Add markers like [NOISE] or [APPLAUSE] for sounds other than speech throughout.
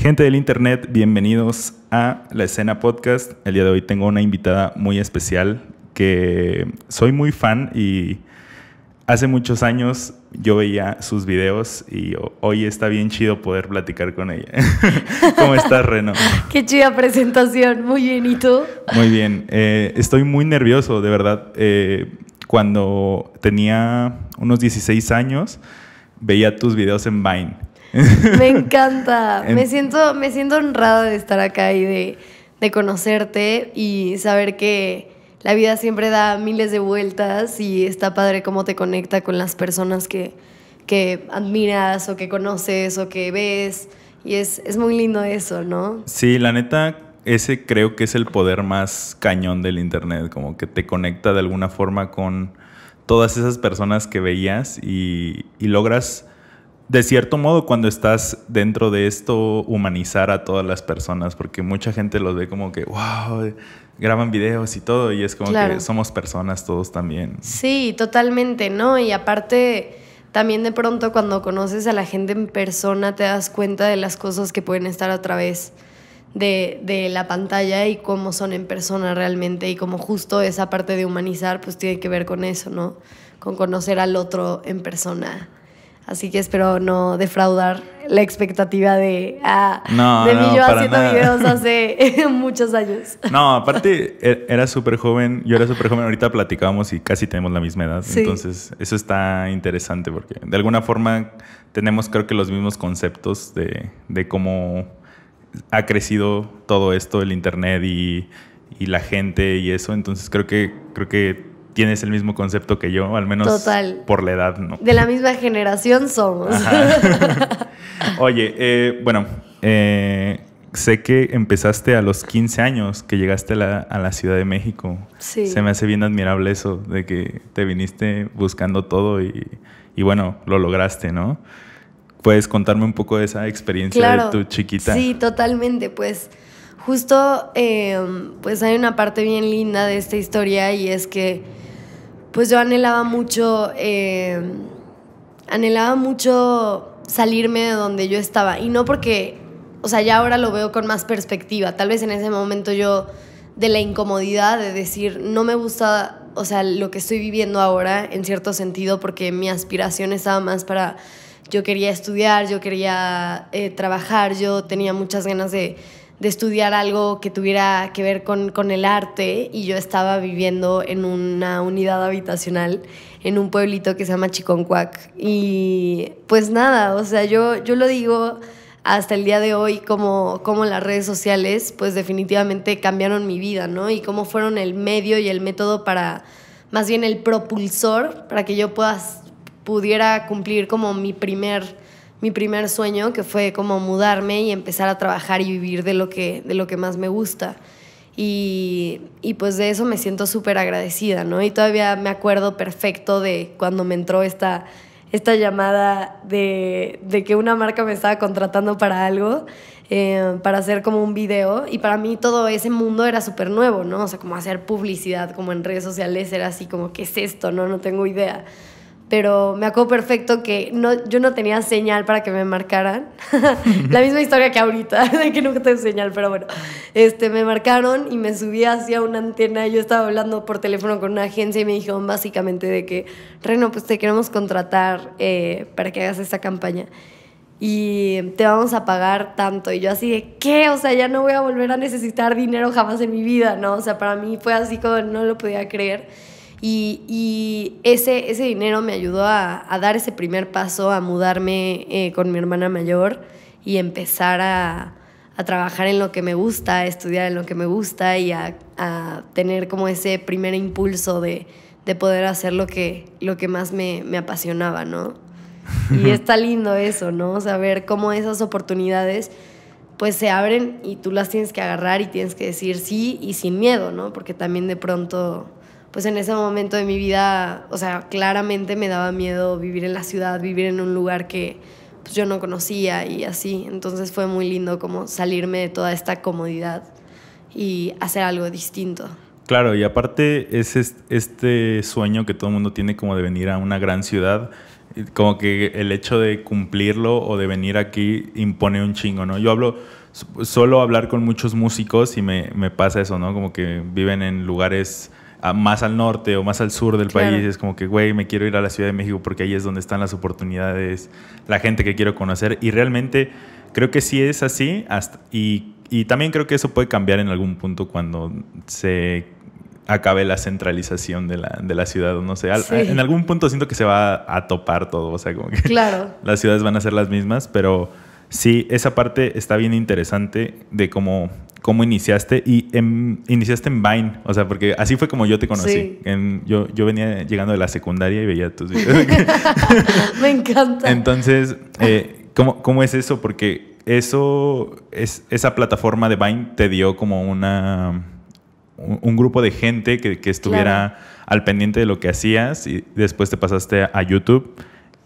Gente del Internet, bienvenidos a la escena podcast. El día de hoy tengo una invitada muy especial que soy muy fan y hace muchos años yo veía sus videos y hoy está bien chido poder platicar con ella. [LAUGHS] ¿Cómo estás, Reno? Qué chida presentación, muy bien, ¿y tú? Muy bien, eh, estoy muy nervioso, de verdad. Eh, cuando tenía unos 16 años, veía tus videos en Vine [LAUGHS] Me encanta. me, siento, me siento honrada de estar acá y de, conocerte y saber que la vida siempre da miles de vueltas y está padre cómo te conecta con las personas que, admiras o que conoces o que ves. Y es, es, muy lindo eso, ¿no? Sí, la neta, ese creo que es el poder más cañón del Internet, como que te conecta de alguna forma con todas esas personas que veías y, y logras de cierto modo, cuando estás dentro de esto, humanizar a todas las personas, porque mucha gente los ve como que, wow, graban videos y todo, y es como que somos personas todos también. Sí, totalmente, ¿no? Y aparte, también de pronto cuando conoces a la gente en persona, te das cuenta de las cosas que pueden estar a través. De, de, la pantalla y cómo son en persona realmente y como justo esa parte de humanizar pues tiene que ver con eso, ¿no? Con conocer al otro en persona. Así que espero no defraudar la expectativa de, ah, de mí yo haciendo videos [LAUGHS] hace [LAUGHS] muchos años. No, aparte e-, era súper joven, yo era súper joven, ahorita platicábamos y casi tenemos la misma edad. Entonces, eso está interesante porque de alguna forma tenemos creo que los mismos conceptos de, cómo ha crecido todo esto, el Internet y, y la gente y eso. Entonces, creo que, creo que tienes el mismo concepto que yo, al menos por la edad, ¿no? De la misma generación somos. [LAUGHS] Oye, eh, bueno, eh, sé que empezaste a los 15 años que llegaste a la, Ciudad de México. Sí. Se me hace bien admirable eso, de que te viniste buscando todo y, bueno, lo lograste, ¿no? ¿Puedes contarme un poco de esa experiencia de tu chiquita? Sí, totalmente, pues justo eh, pues hay una parte bien linda de esta historia y es que pues yo anhelaba mucho, eh, anhelaba mucho salirme de donde yo estaba. Y no porque, o sea, ya ahora lo veo con más perspectiva. Tal vez en ese momento yo, de la incomodidad de decir, no me gusta, o sea, lo que estoy viviendo ahora, en cierto sentido, porque mi aspiración estaba más para, yo quería estudiar, yo quería eh, trabajar, yo tenía muchas ganas de de estudiar algo que tuviera que ver con, el arte y yo estaba viviendo en una unidad habitacional en un pueblito que se llama Chiconcuac. Y pues nada, o sea, yo, yo lo digo hasta el día de hoy como, como las redes sociales pues definitivamente cambiaron mi vida, ¿no? Y cómo fueron el medio y el método para, más bien el propulsor para que yo pudiera cumplir como mi primer mi primer sueño, que fue como mudarme y empezar a trabajar y vivir de lo que, de lo que más me gusta. Y, pues de eso me siento súper agradecida, ¿no? Y todavía me acuerdo perfecto de cuando me entró esta, llamada de, que una marca me estaba contratando para algo, eh, para hacer como un video. Y para mí todo ese mundo era súper nuevo, ¿no? O sea, como hacer publicidad, como en redes sociales, era así como, ¿qué es esto? No, no tengo idea pero me acuerdo perfecto que no, yo no tenía señal para que me marcaran. [LAUGHS] la misma historia que ahorita, [LAUGHS] de que nunca tengo señal, pero bueno. Este, me marcaron y me subí hacia una antena. Yo estaba hablando por teléfono con una agencia y me dijeron básicamente de que, Reno, pues te queremos contratar eh, para que hagas esta campaña. Y te vamos a pagar tanto. Y yo así de, ¿qué? O sea, ya no voy a volver a necesitar dinero jamás en mi vida, ¿no? O sea, para mí fue así como no lo podía creer. Y, ese, ese dinero me ayudó a, dar ese primer paso, a mudarme eh, con mi hermana mayor y empezar a, trabajar en lo que me gusta, a estudiar en lo que me gusta y a, tener como ese primer impulso de, poder hacer lo que, lo que más me, apasionaba, ¿no? Y [LAUGHS] está lindo eso, ¿no? Saber cómo esas oportunidades pues se abren y tú las tienes que agarrar y tienes que decir sí y sin miedo, ¿no? Porque también de pronto pues en ese momento de mi vida, o sea, claramente me daba miedo vivir en la ciudad, vivir en un lugar que pues, yo no conocía y así. Entonces fue muy lindo como salirme de toda esta comodidad y hacer algo distinto. Claro, y aparte es este sueño que todo el mundo tiene como de venir a una gran ciudad, como que el hecho de cumplirlo o de venir aquí impone un chingo, ¿no? Yo hablo, solo hablar con muchos músicos y me, me pasa eso, ¿no? Como que viven en lugares más al norte o más al sur del país. Es como que, güey, me quiero ir a la Ciudad de México porque ahí es donde están las oportunidades, la gente que quiero conocer. Y realmente creo que sí es así. y, y también creo que eso puede cambiar en algún punto cuando se acabe la centralización de la, de la ciudad. No sé, en algún punto siento que se va a topar todo. O sea, como que [LAUGHS] las ciudades van a ser las mismas, pero sí, esa parte está bien interesante de cómo cómo iniciaste y iniciaste en Vine, o sea, porque así fue como yo te conocí. yo, venía llegando de la secundaria y veía tus videos. [LAUGHS] Me encanta. Entonces, eh, ¿cómo, es eso? Porque eso, es, esa plataforma de Vine te dio como una un, grupo de gente que, estuviera al pendiente de lo que hacías y después te pasaste a, YouTube.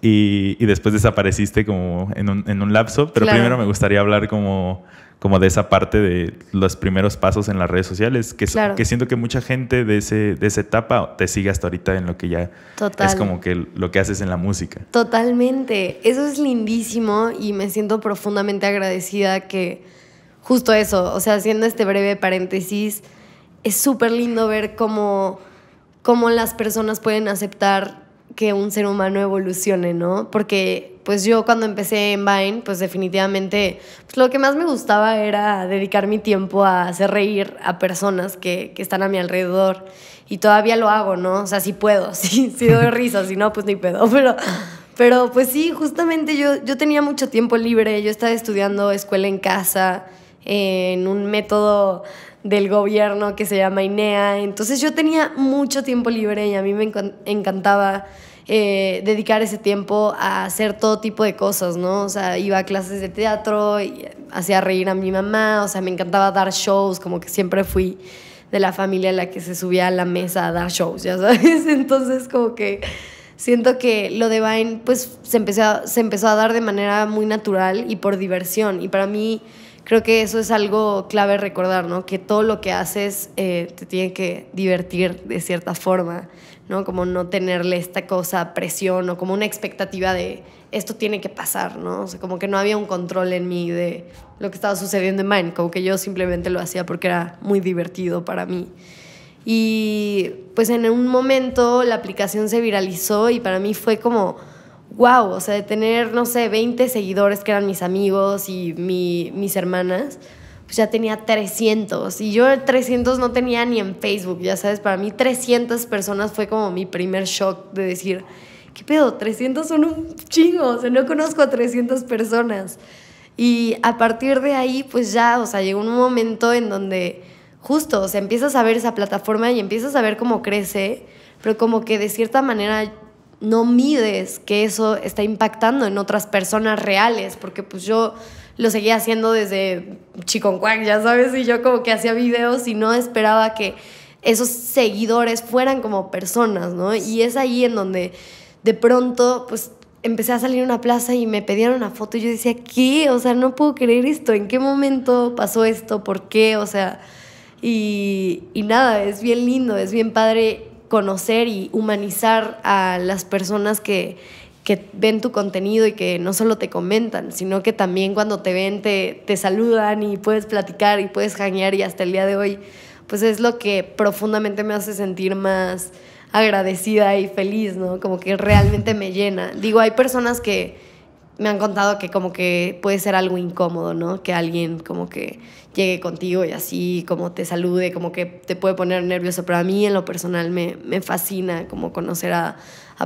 Y, después desapareciste como en un, en lapso, pero primero me gustaría hablar como como de esa parte de los primeros pasos en las redes sociales, que, siento que mucha gente de, ese, de esa etapa te sigue hasta ahorita en lo que ya es como que lo que haces en la música. Totalmente, eso es lindísimo y me siento profundamente agradecida que justo eso, o sea, haciendo este breve paréntesis, es súper lindo ver cómo, cómo las personas pueden aceptar que un ser humano evolucione, ¿no? Porque pues yo cuando empecé en Vine, pues definitivamente pues lo que más me gustaba era dedicar mi tiempo a hacer reír a personas que, están a mi alrededor. Y todavía lo hago, ¿no? O sea, si puedo, si [LAUGHS] sí, doy [LAUGHS] risa, si no, pues ni pedo. Pero, pero pues sí, justamente yo, yo tenía mucho tiempo libre, yo estaba estudiando escuela en casa, en un método del gobierno que se llama INEA. Entonces yo tenía mucho tiempo libre y a mí me encantaba eh, dedicar ese tiempo a hacer todo tipo de cosas, ¿no? O sea, iba a clases de teatro, hacía reír a mi mamá, o sea, me encantaba dar shows, como que siempre fui de la familia a la que se subía a la mesa a dar shows, ya [LAUGHS] sabes. Entonces, como que siento que lo de Vine, pues se empezó, a, dar de manera muy natural y por diversión. Y para mí, creo que eso es algo clave recordar, ¿no? Que todo lo que haces eh, te tiene que divertir de cierta forma. ¿no? Como no tenerle esta cosa, presión o como una expectativa de esto tiene que pasar, ¿no? como que no había un control en mí de lo que estaba sucediendo en Mind, como que yo simplemente lo hacía porque era muy divertido para mí. Y pues en un momento la aplicación se viralizó y para mí fue como, wow, o sea, de tener, no sé, 20 seguidores que eran mis amigos y mis hermanas pues ya tenía 300 y yo 300 no tenía ni en Facebook, ya sabes, para mí 300 personas fue como mi primer shock de decir, ¿qué pedo? 300 son un chingo, o sea, no conozco a 300 personas. Y a partir de ahí, pues ya, o sea, llegó un momento en donde justo, o sea, empiezas a ver esa plataforma y empiezas a ver cómo crece, pero como que de cierta manera no mides que eso está impactando en otras personas reales, porque pues yo lo seguía haciendo desde Chiconcuac, ya sabes, y yo como que hacía videos y no esperaba que esos seguidores fueran como personas, ¿no? Y es ahí en donde de pronto, pues empecé a salir a una plaza y me pedían una foto y yo decía, ¿qué? O sea, no puedo creer esto, ¿en qué momento pasó esto? ¿Por qué? O sea, y, y nada, es bien lindo, es bien padre conocer y humanizar a las personas que que ven tu contenido y que no solo te comentan, sino que también cuando te ven te, saludan y puedes platicar y puedes janear y hasta el día de hoy, pues es lo que profundamente me hace sentir más agradecida y feliz, ¿no? Como que realmente me llena. Digo, hay personas que me han contado que como que puede ser algo incómodo, ¿no? Que alguien como que llegue contigo y así como te salude, como que te puede poner nervioso, pero a mí en lo personal me, me fascina como conocer a,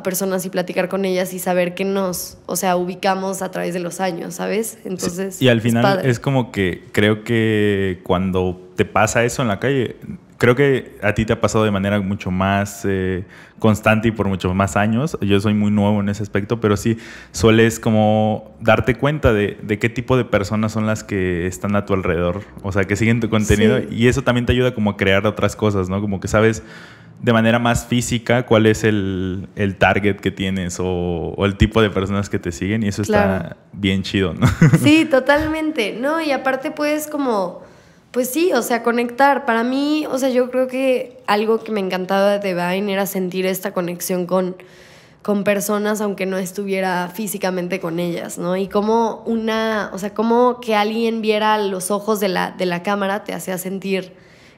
personas y platicar con ellas y saber que nos, o sea, ubicamos a través de los años, ¿sabes? Entonces... y al final es como que creo que cuando te pasa eso en la calle, creo que a ti te ha pasado de manera mucho más eh, constante y por muchos más años. Yo soy muy nuevo en ese aspecto, pero sí sueles como darte cuenta de, qué tipo de personas son las que están a tu alrededor, o sea, que siguen tu contenido. Y eso también te ayuda como a crear otras cosas, ¿no? Como que sabes de manera más física cuál es el, el target que tienes o, el tipo de personas que te siguen y eso está bien chido, ¿no? Sí, [LAUGHS] totalmente, ¿no? Y aparte puedes como pues sí, o sea, conectar. Para mí, o sea, yo creo que algo que me encantaba de Vine era sentir esta conexión con, con personas, aunque no estuviera físicamente con ellas, ¿no? Y como una, o sea, como que alguien viera los ojos de la, de la cámara te hacía sentir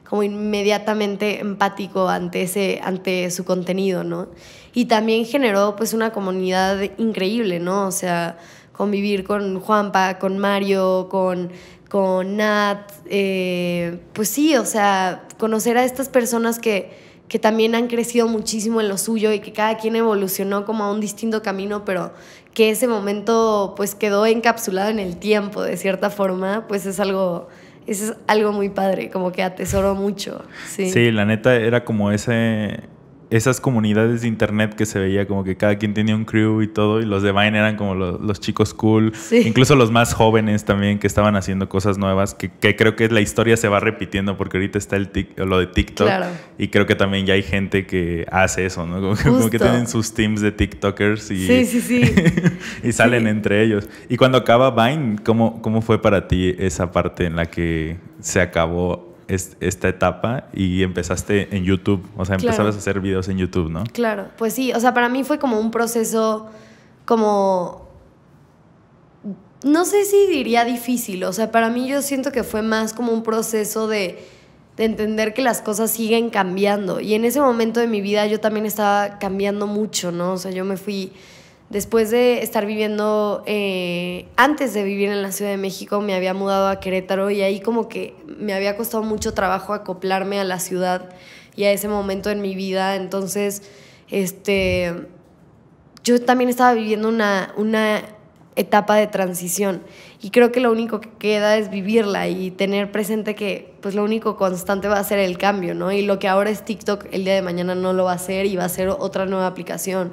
como inmediatamente empático ante, ese, ante su contenido, ¿no? Y también generó pues una comunidad increíble, ¿no? O sea, convivir con Juanpa, con Mario, con con Nat, eh, pues sí, o sea, conocer a estas personas que, también han crecido muchísimo en lo suyo y que cada quien evolucionó como a un distinto camino, pero que ese momento pues quedó encapsulado en el tiempo de cierta forma, pues es algo es algo muy padre, como que atesoro mucho. sí la neta era como ese, esas comunidades de internet que se veía como que cada quien tenía un crew y todo, y los de Vine eran como los, chicos cool, incluso los más jóvenes también que estaban haciendo cosas nuevas, que, creo que la historia se va repitiendo porque ahorita está el lo de TikTok y creo que también ya hay gente que hace eso, ¿no? [LAUGHS] Como, que, tienen sus teams de TikTokers y, [LAUGHS] y salen entre ellos. Y cuando acaba Vine, ¿cómo, ¿cómo fue para ti esa parte en la que se acabó esta etapa y empezaste en YouTube, o sea, empezabas a hacer videos en YouTube, ¿no? Claro, pues sí, o sea, para mí fue como un proceso como, no sé si diría difícil, o sea, para mí yo siento que fue más como un proceso de, de entender que las cosas siguen cambiando y en ese momento de mi vida yo también estaba cambiando mucho, ¿no? O sea, yo me fui Después de estar viviendo, eh, antes de vivir en la Ciudad de México, me había mudado a Querétaro y ahí como que me había costado mucho trabajo acoplarme a la ciudad y a ese momento en mi vida. Entonces, este, yo también estaba viviendo una, una etapa de transición y creo que lo único que queda es vivirla y tener presente que pues lo único constante va a ser el cambio, ¿no? Y lo que ahora es TikTok, el día de mañana no lo va a ser y va a ser otra nueva aplicación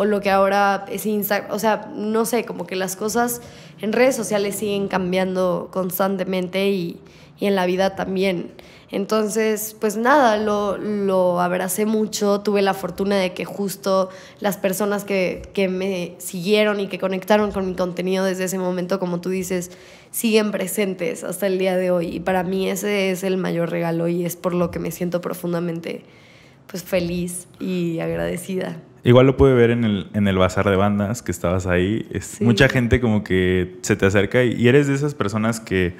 o lo que ahora es Instagram. O sea, no sé, como que las cosas en redes sociales siguen cambiando constantemente y, en la vida también. Entonces, pues nada, lo, abracé mucho, tuve la fortuna de que justo las personas que, me siguieron y que conectaron con mi contenido desde ese momento, como tú dices, siguen presentes hasta el día de hoy. Y para mí ese es el mayor regalo y es por lo que me siento profundamente pues, feliz y agradecida. Igual lo pude ver en el, bazar de bandas que estabas ahí. Mucha gente como que se te acerca y, eres de esas personas que,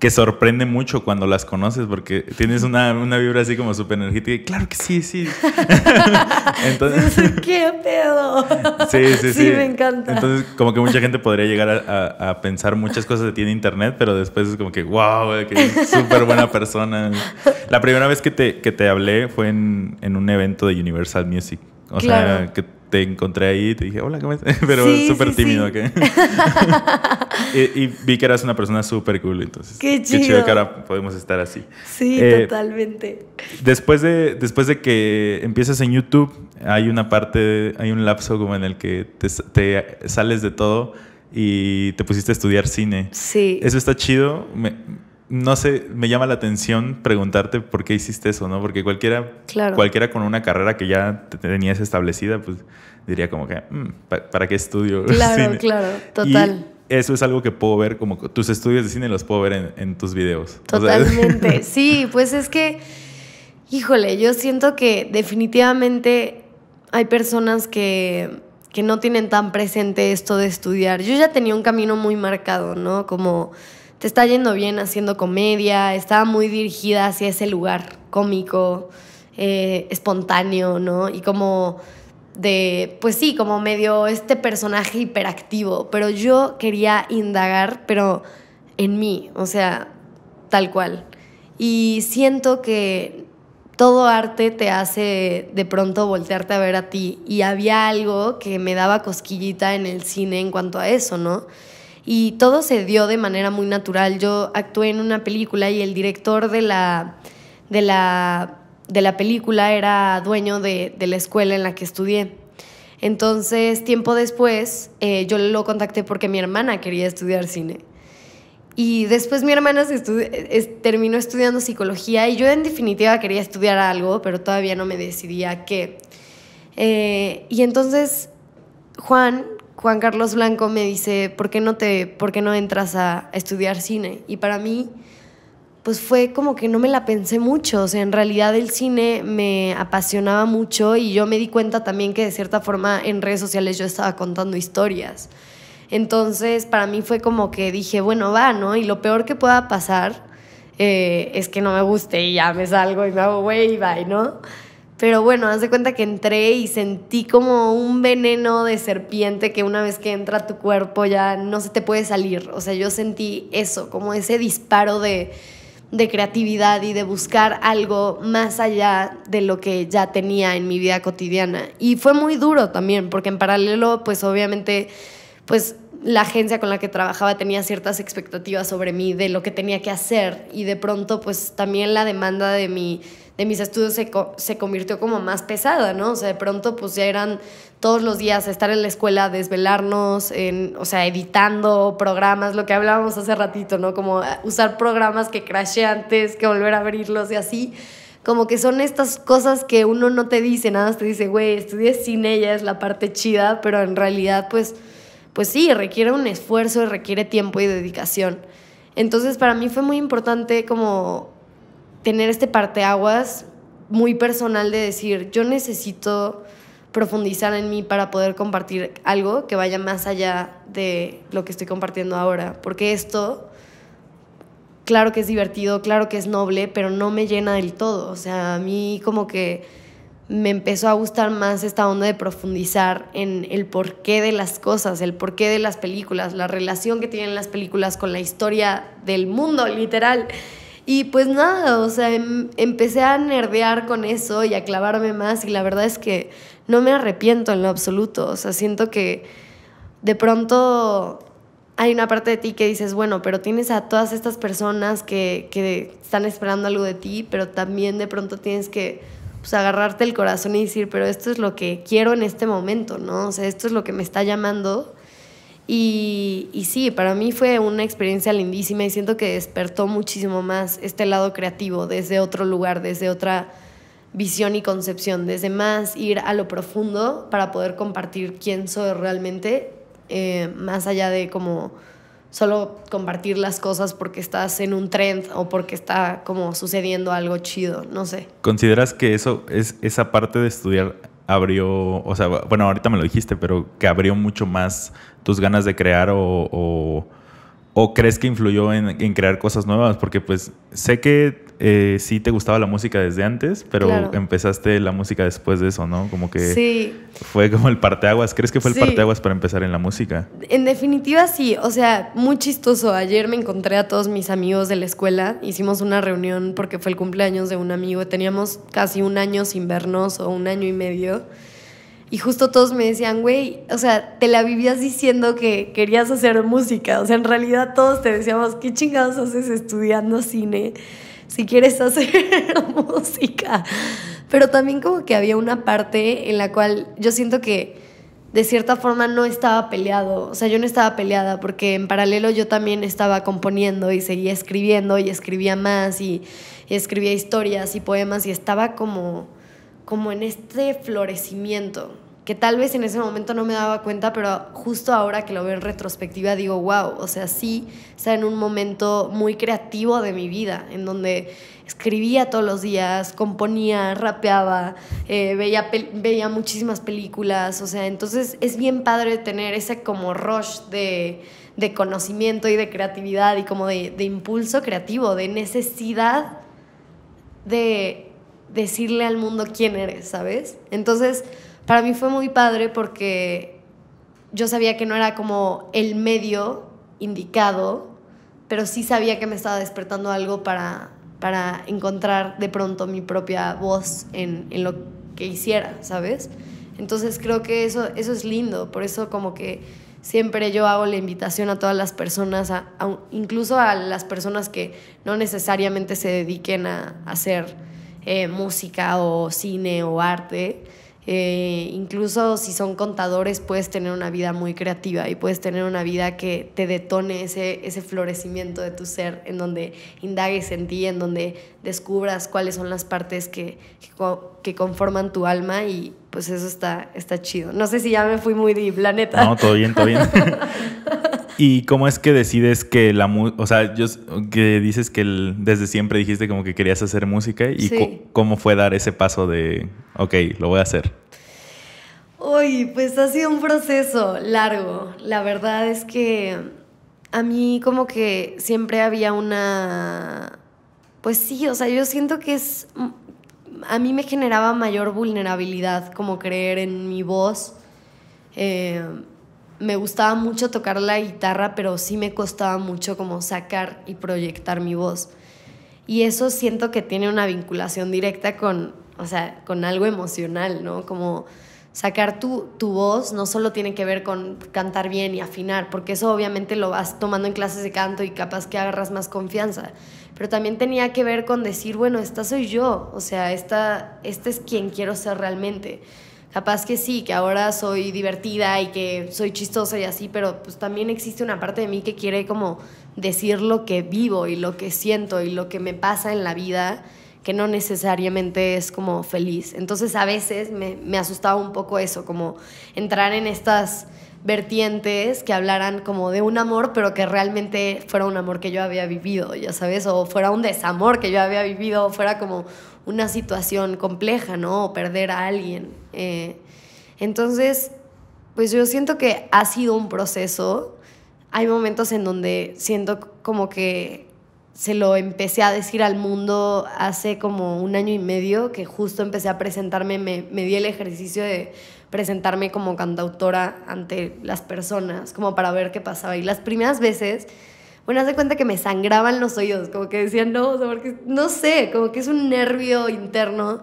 que, sorprende mucho cuando las conoces porque tienes una, vibra así como súper energética claro que sí, sí. [LAUGHS] [LAUGHS] Entonces, ¿Qué pedo? Sí, sí, sí, sí. me encanta. Entonces como que mucha gente podría llegar a, pensar muchas cosas de ti en internet, pero después es como que, wow, que súper buena persona. La primera vez que te, que te hablé fue en, en un evento de Universal Music. O sea, que te encontré ahí y te dije, hola, ¿cómo estás? [LAUGHS] Pero súper tímido, sí. [LAUGHS] y, vi que eras una persona súper cool, entonces. Qué chido. Qué chido que ahora podemos estar así. Sí, eh, totalmente. Después de, después de que empiezas en YouTube, hay una parte, hay un lapso como en el que te, sales de todo y te pusiste a estudiar cine. Sí. Eso está chido. Me, no sé, me llama la atención preguntarte por qué hiciste eso, ¿no? Porque cualquiera, cualquiera con una carrera que ya tenías establecida, pues diría como que, mm, ¿para, qué estudio? [LAUGHS] Claro, claro, total. eso es algo que puedo ver, como tus estudios de cine los puedo ver en, tus videos. Totalmente, [LAUGHS] sí, pues es que, híjole, yo siento que definitivamente hay personas que que no tienen tan presente esto de estudiar. Yo ya tenía un camino muy marcado, ¿no? Como te está yendo bien haciendo comedia, estaba muy dirigida hacia ese lugar cómico, eh, espontáneo, ¿no? Y como de, pues sí, como medio este personaje hiperactivo, pero yo quería indagar, pero en mí, o sea, tal cual. Y siento que todo arte te hace de pronto voltearte a ver a ti y había algo que me daba cosquillita en el cine en cuanto a eso, ¿no? y todo se dio de manera muy natural. Yo actué en una película y el director de la, de la, de la película era dueño de, la escuela en la que estudié. Entonces, tiempo después, eh, yo lo contacté porque mi hermana quería estudiar cine. Y después mi hermana terminó estudiando psicología y yo en definitiva quería estudiar algo, pero todavía no me decidía qué. Eh, y entonces Juan, Juan Carlos Blanco me dice, ¿por qué no, te, por qué no entras a, estudiar cine? Y para mí, pues fue como que no me la pensé mucho, o sea, en realidad el cine me apasionaba mucho y yo me di cuenta también que de cierta forma en redes sociales yo estaba contando historias. Entonces, para mí fue como que dije, bueno, va, ¿no? Y lo peor que pueda pasar eh, es que no me guste y ya me salgo y me hago güey, bye, ¿no? Pero bueno, haz de cuenta que entré y sentí como un veneno de serpiente que una vez que entra a tu cuerpo ya no se te puede salir. O sea, yo sentí eso, como ese disparo de, de creatividad y de buscar algo más allá de lo que ya tenía en mi vida cotidiana. Y fue muy duro también, porque en paralelo, pues obviamente, pues la agencia con la que trabajaba tenía ciertas expectativas sobre mí de lo que tenía que hacer y de pronto pues también la demanda de, mi, de mis estudios se, convirtió como más pesada, ¿no? O sea, de pronto pues ya eran todos los días estar en la escuela, desvelarnos, en, o sea, editando programas, lo que hablábamos hace ratito, ¿no? Como eh, usar programas que crashe antes, que volver a abrirlos y así como que son estas cosas que uno no te dice, nada te dice, güey, estudié sin ya es la parte chida, pero en realidad pues pues sí, requiere un esfuerzo, requiere tiempo y dedicación. Entonces para mí fue muy importante como tener este parteaguas muy personal de decir, yo necesito profundizar en mí para poder compartir algo que vaya más allá de lo que estoy compartiendo ahora, porque esto claro que es divertido, claro que es noble, pero no me llena del todo, o sea, a mí como que me empezó a gustar más esta onda de profundizar en el porqué de las cosas, el porqué de las películas, la relación que tienen las películas con la historia del mundo, literal. Y pues nada, o sea, em, empecé a nerdear con eso y a clavarme más y la verdad es que no me arrepiento en lo absoluto, o sea, siento que de pronto hay una parte de ti que dices, bueno, pero tienes a todas estas personas que están esperando algo de ti, pero también de pronto tienes que pues agarrarte el corazón y decir, pero esto es lo que quiero en este momento, ¿no? O sea, esto es lo que me está llamando. Y, sí, para mí fue una experiencia lindísima y siento que despertó muchísimo más este lado creativo desde otro lugar, desde otra visión y concepción, desde más ir a lo profundo para poder compartir quién soy realmente, eh, más allá de como solo compartir las cosas porque estás en un trend o porque está como sucediendo algo chido, no sé. ¿Consideras que eso es esa parte de estudiar abrió, o sea, bueno, ahorita me lo dijiste, pero que abrió mucho más tus ganas de crear o, o ¿O crees que influyó en, crear cosas nuevas? Porque pues sé que eh, sí te gustaba la música desde antes, pero empezaste la música después de eso, ¿no? Como que fue como el parteaguas. ¿Crees que fue el parteaguas para empezar en la música? En definitiva sí, o sea, muy chistoso. Ayer me encontré a todos mis amigos de la escuela, hicimos una reunión porque fue el cumpleaños de un amigo, teníamos casi un año sin vernos o un año y medio. Y justo todos me decían, güey, o sea, te la vivías diciendo que querías hacer música. O sea, en realidad todos te decíamos, ¿qué chingados haces estudiando cine si quieres hacer [LAUGHS] música? Pero también como que había una parte en la cual yo siento que de cierta forma no estaba peleado. O sea, yo no estaba peleada porque en paralelo yo también estaba componiendo y seguía escribiendo y escribía más y, escribía historias y poemas y estaba como como en este florecimiento que tal vez en ese momento no me daba cuenta, pero justo ahora que lo veo en retrospectiva digo, wow, o sea, sí, está en un momento muy creativo de mi vida, en donde escribía todos los días, componía, rapeaba, eh, veía, veía muchísimas películas, o sea, entonces es bien padre tener ese como rush de, conocimiento y de creatividad y como de, de impulso creativo, de necesidad de decirle al mundo quién eres, ¿sabes? Entonces, para mí fue muy padre porque yo sabía que no era como el medio indicado, pero sí sabía que me estaba despertando algo para, para encontrar de pronto mi propia voz en, en lo que hiciera, ¿sabes? Entonces creo que eso, eso es lindo, por eso como que siempre yo hago la invitación a todas las personas, a, incluso a las personas que no necesariamente se dediquen a, hacer eh, música o cine o arte, eh, incluso si son contadores, puedes tener una vida muy creativa y puedes tener una vida que te detone ese, ese florecimiento de tu ser, en donde indagues en ti, en donde descubras cuáles son las partes que, que conforman tu alma y pues eso está, está chido. No sé si ya me fui muy de planeta No, todo bien, todo bien. [LAUGHS] ¿Y cómo es que decides que la música, o sea, yo, que dices que desde siempre dijiste como que querías hacer música y cómo fue dar ese paso de, ok, lo voy a hacer? Uy, pues ha sido un proceso largo. La verdad es que a mí como que siempre había una... Pues sí, o sea, yo siento que es... A mí me generaba mayor vulnerabilidad como creer en mi voz. Eh, me gustaba mucho tocar la guitarra, pero sí me costaba mucho como sacar y proyectar mi voz. Y eso siento que tiene una vinculación directa con, o sea, con algo emocional, ¿no? Como sacar tu, tu, voz no solo tiene que ver con cantar bien y afinar, porque eso obviamente lo vas tomando en clases de canto y capaz que agarras más confianza, pero también tenía que ver con decir, bueno, esta soy yo, o sea, esta, esta es quien quiero ser realmente. Capaz que sí, que ahora soy divertida y que soy chistosa y así, pero pues también existe una parte de mí que quiere como decir lo que vivo y lo que siento y lo que me pasa en la vida que no necesariamente es como feliz. Entonces a veces me, asustaba un poco eso, como entrar en estas vertientes que hablaran como de un amor, pero que realmente fuera un amor que yo había vivido, ya sabes, o fuera un desamor que yo había vivido, o fuera como una situación compleja, ¿no? O perder a alguien. Eh, entonces, pues yo siento que ha sido un proceso. Hay momentos en donde siento como que se lo empecé a decir al mundo hace como un año y medio, que justo empecé a presentarme, me, di el ejercicio de presentarme como cantautora ante las personas, como para ver qué pasaba. Y las primeras veces, bueno, haz cuenta que me sangraban los oídos, como que decían, no, no sé, como que es un nervio interno,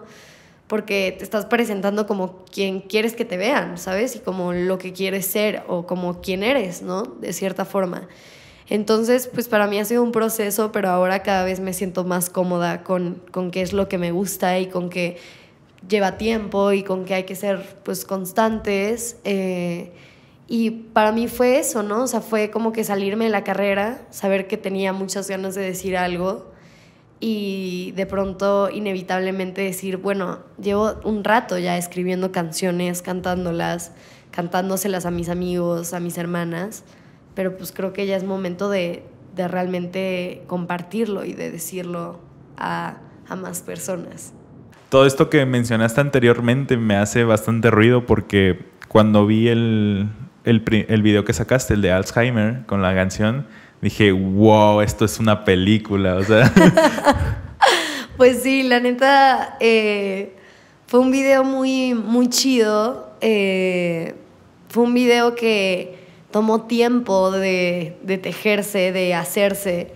porque te estás presentando como quien quieres que te vean, ¿sabes? Y como lo que quieres ser o como quién eres, ¿no? De cierta forma. Entonces, pues para mí ha sido un proceso, pero ahora cada vez me siento más cómoda con, con qué es lo que me gusta y con que lleva tiempo y con que hay que ser pues constantes. Eh, y para mí fue eso, ¿no? O sea, fue como que salirme de la carrera, saber que tenía muchas ganas de decir algo y de pronto inevitablemente decir, bueno, llevo un rato ya escribiendo canciones, cantándolas, cantándoselas a mis amigos, a mis hermanas pero pues creo que ya es momento de, realmente compartirlo y de decirlo a, más personas. Todo esto que mencionaste anteriormente me hace bastante ruido porque cuando vi el, el, video que sacaste, el de Alzheimer, con la canción, dije, wow, esto es una película. [LAUGHS] pues sí, la neta, eh, fue un video muy, muy chido. Eh, fue un video que tomó tiempo de, tejerse, de hacerse,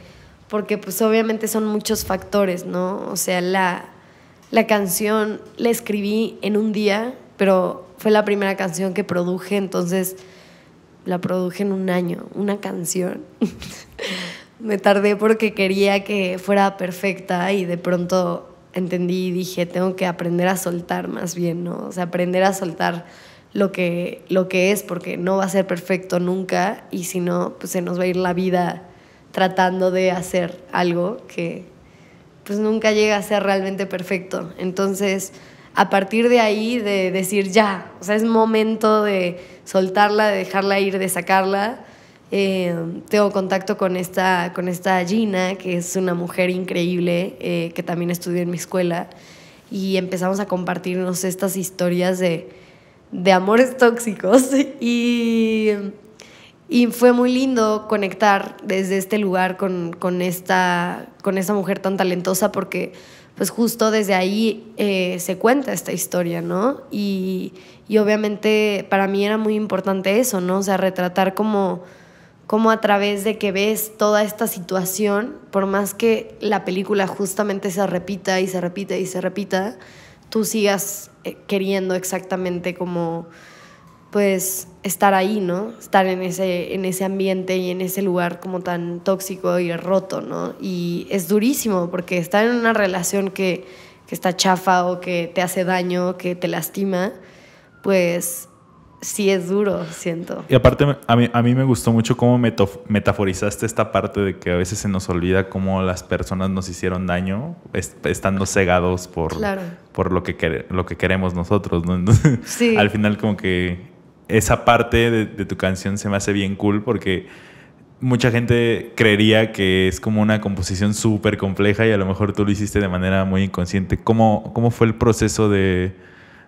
porque pues obviamente son muchos factores, ¿no? O sea, la, la canción la escribí en un día, pero fue la primera canción que produje, entonces la produje en un año, una canción. [LAUGHS] Me tardé porque quería que fuera perfecta y de pronto entendí y dije, tengo que aprender a soltar más bien, ¿no? O sea, aprender a soltar lo que, lo que es, porque no va a ser perfecto nunca y si no, pues se nos va a ir la vida tratando de hacer algo que pues nunca llega a ser realmente perfecto. Entonces, a partir de ahí, de decir ya, o sea, es momento de soltarla, de dejarla ir, de sacarla. Eh, tengo contacto con esta, con esta Gina, que es una mujer increíble, eh, que también estudió en mi escuela, y empezamos a compartirnos estas historias de de amores tóxicos [LAUGHS] y, y fue muy lindo conectar desde este lugar con, esta, con mujer tan talentosa porque pues justo desde ahí eh, se cuenta esta historia, ¿no? Y, obviamente para mí era muy importante eso, ¿no? O sea, retratar como, como a través de que ves toda esta situación, por más que la película justamente se repita y se repita y se repita, tú sigas eh, queriendo exactamente como pues estar ahí, ¿no? Estar en ese, en ese ambiente y en ese lugar como tan tóxico y roto, ¿no? Y es durísimo porque estar en una relación que, que está chafa o que te hace daño, que te lastima, pues sí es duro, siento. Y aparte, a mí, a mí me gustó mucho cómo metaforizaste esta parte de que a veces se nos olvida cómo las personas nos hicieron daño estando cegados por, por lo, que lo que queremos nosotros, [LAUGHS] al final como que esa parte de, tu canción se me hace bien cool porque mucha gente creería que es como una composición súper compleja y a lo mejor tú lo hiciste de manera muy inconsciente. cómo fue el proceso de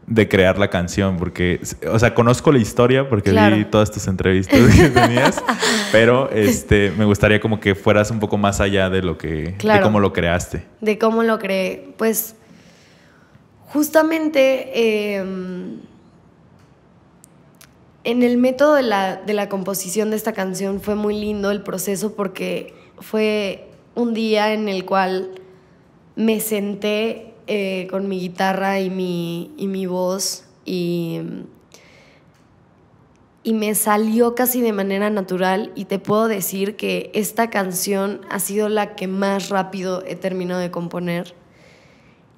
de crear la canción, porque, o sea, conozco la historia porque vi todas tus entrevistas que [LAUGHS] tenías, pero este, me gustaría como que fueras un poco más allá de lo que, de cómo lo creaste. De cómo lo creé, pues, justamente em, en el método de la, de la composición de esta canción fue muy lindo el proceso porque fue un día en el cual me senté eh, con mi guitarra y mi, mi voz y, y me salió casi de manera natural y te puedo decir que esta canción ha sido la que más rápido he terminado de componer.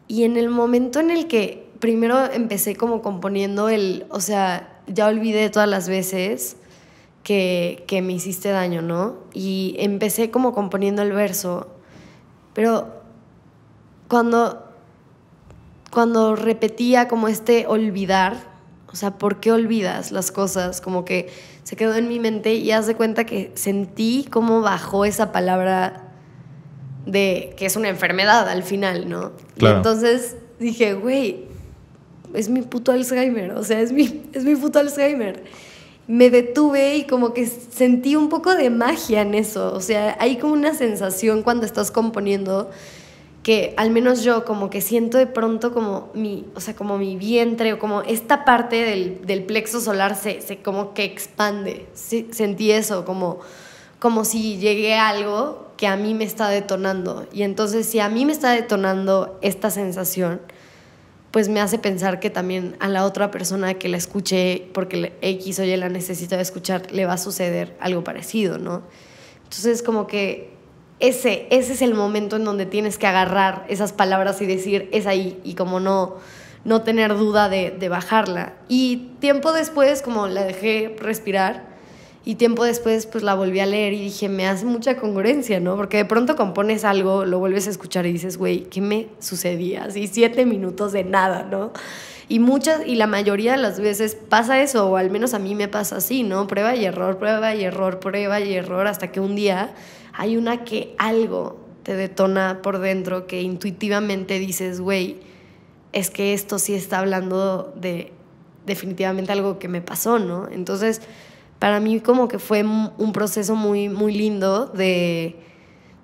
Y en el momento en el que primero empecé como componiendo el, o sea, ya olvidé todas las veces que, que me hiciste daño, ¿no? Y empecé como componiendo el verso, pero cuando cuando repetía como este olvidar, o sea, ¿por qué olvidas las cosas? Como que se quedó en mi mente y haz de cuenta que sentí cómo bajó esa palabra de que es una enfermedad al final, ¿no? Claro. entonces dije, güey, es mi puto Alzheimer, o sea, es mi, es mi puto Alzheimer. Me detuve y como que sentí un poco de magia en eso, o sea, hay como una sensación cuando estás componiendo que al menos yo como que siento de pronto como mi, o sea, como mi vientre o como esta parte del, plexo solar se, se, como que expande. sentí eso, como, como si llegué a algo que a mí me está detonando. Y entonces si a mí me está detonando esta sensación, pues me hace pensar que también a la otra persona que la escuche, porque X o Y la necesita escuchar, le va a suceder algo parecido, ¿no? Entonces como que ese, ese es el momento en donde tienes que agarrar esas palabras y decir, es ahí, y como no, no tener duda de, de bajarla. Y tiempo después, como la dejé respirar, y tiempo después, pues la volví a leer y dije, me hace mucha congruencia, ¿no? Porque de pronto compones algo, lo vuelves a escuchar y dices, güey, ¿qué me sucedía? Así siete minutos de nada, ¿no? Y muchas, y la mayoría de las veces pasa eso, o al menos a mí me pasa así, ¿no? Prueba y error, prueba y error, prueba y error, hasta que un día hay una que algo te detona por dentro, que intuitivamente dices, güey, es que esto sí está hablando de definitivamente algo que me pasó, ¿no? Entonces, para mí como que fue un proceso muy, muy lindo de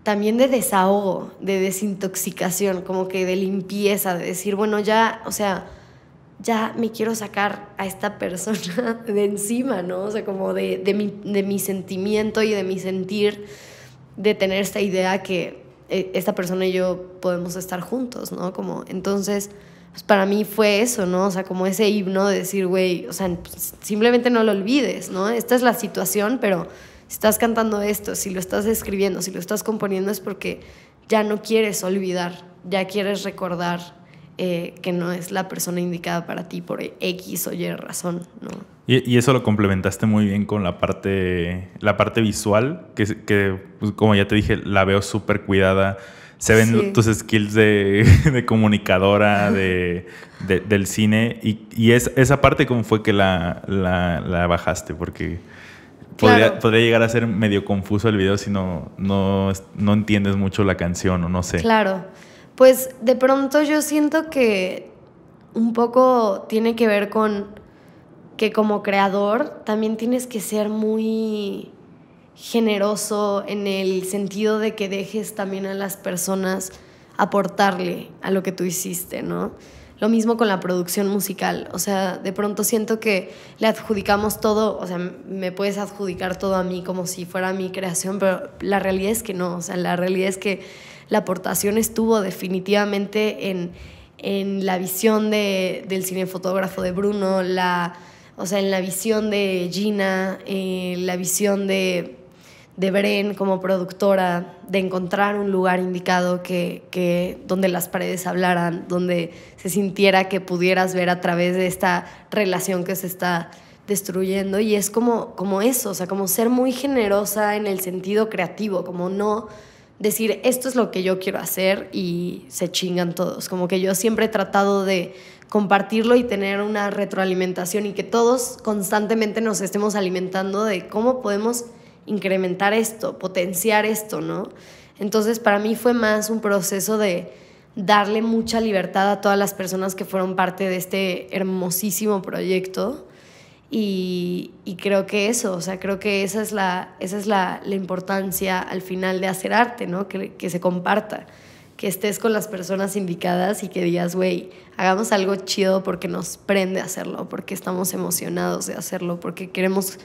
también de desahogo, de desintoxicación, como que de limpieza, de decir, bueno, ya, o sea, ya me quiero sacar a esta persona [LAUGHS] de encima, ¿no? O sea, como de, mi, de mi sentimiento y de mi sentir de tener esta idea que eh, esta persona y yo podemos estar juntos, ¿no? Como, entonces, pues, para mí fue eso, ¿no? O sea, como ese himno de decir, güey, o sea, pues, simplemente no lo olvides, ¿no? Esta es la situación, pero si estás cantando esto, si lo estás escribiendo, si lo estás componiendo, es porque ya no quieres olvidar, ya quieres recordar eh, que no es la persona indicada para ti por X o Y razón, Y, eso lo complementaste muy bien con la parte, la parte visual, que, que pues, como ya te dije, la veo súper cuidada. Se ven tus skills de, [LAUGHS] comunicadora, de, del cine, y, esa parte cómo fue que la, bajaste, porque... Podría, llegar a ser medio confuso el video si no, no, no entiendes mucho la canción o no sé. Claro. Pues de pronto yo siento que un poco tiene que ver con que como creador también tienes que ser muy generoso en el sentido de que dejes también a las personas aportarle a lo que tú hiciste, ¿no? Lo mismo con la producción musical, o sea, de pronto siento que le adjudicamos todo, o sea, me puedes adjudicar todo a mí como si fuera mi creación, pero la realidad es que no, o sea, la realidad es que la aportación estuvo definitivamente en, la visión de, del cinefotógrafo de Bruno, o sea, en la visión de Gina, eh, la visión de, Bren como productora, de encontrar un lugar indicado que, donde las paredes hablaran, donde se sintiera que pudieras ver a través de esta relación que se está destruyendo y es como, como eso, o sea, como ser muy generosa en el sentido creativo, como no decir, esto es lo que yo quiero hacer y se chingan todos. Como que yo siempre he tratado de compartirlo y tener una retroalimentación y que todos constantemente nos estemos alimentando de cómo podemos incrementar esto, potenciar esto, ¿no? Entonces para mí fue más un proceso de darle mucha libertad a todas las personas que fueron parte de este hermosísimo proyecto y, creo que eso, o sea, creo que esa es la, importancia al final de hacer arte, ¿no? Que, que se comparta, que estés con las personas indicadas y que digas, güey, hagamos algo chido porque nos prende hacerlo, porque estamos emocionados de hacerlo, porque queremos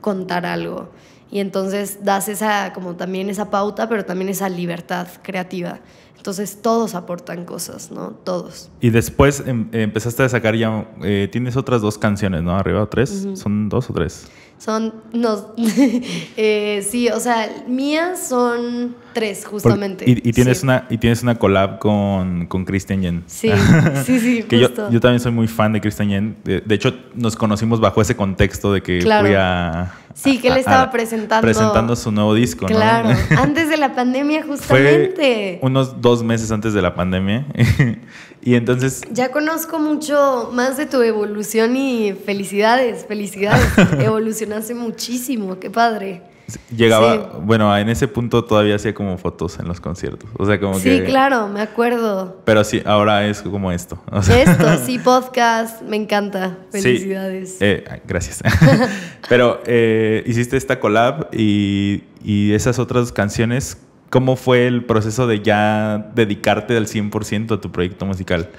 contar algo. Y entonces das esa, como también esa pauta, pero también esa libertad creativa. Entonces todos aportan cosas, ¿no? Todos. Y después em, empezaste a sacar ya, eh, tienes otras dos canciones, ¿no? Arriba tres, son dos o tres. Son, no, [LAUGHS] eh, sí, o sea, mías son tres, justamente. y, tienes una, y tienes una collab con, con Christian Yen. Sí, [LAUGHS] sí, sí, que Yo, también soy muy fan de Christian Yen. De, hecho, nos conocimos bajo ese contexto de que fui a... Sí, que él estaba presentando. Presentando su nuevo disco, claro. [LAUGHS] antes de la pandemia justamente. unos dos meses antes de la pandemia. Y entonces... Ya conozco mucho más de tu evolución y felicidades, felicidades. [LAUGHS] Evolucionaste muchísimo, qué padre. Llegaba, bueno, en ese punto todavía hacía como fotos en los conciertos. O sea, como sí, claro, me acuerdo. Pero sí, ahora es como esto. Esto, [LAUGHS] sí, podcast, me encanta. Felicidades. Eh, gracias. [LAUGHS] Pero eh, hiciste esta collab y, y esas otras canciones ¿Cómo fue el proceso de ya dedicarte al 100% a tu proyecto musical?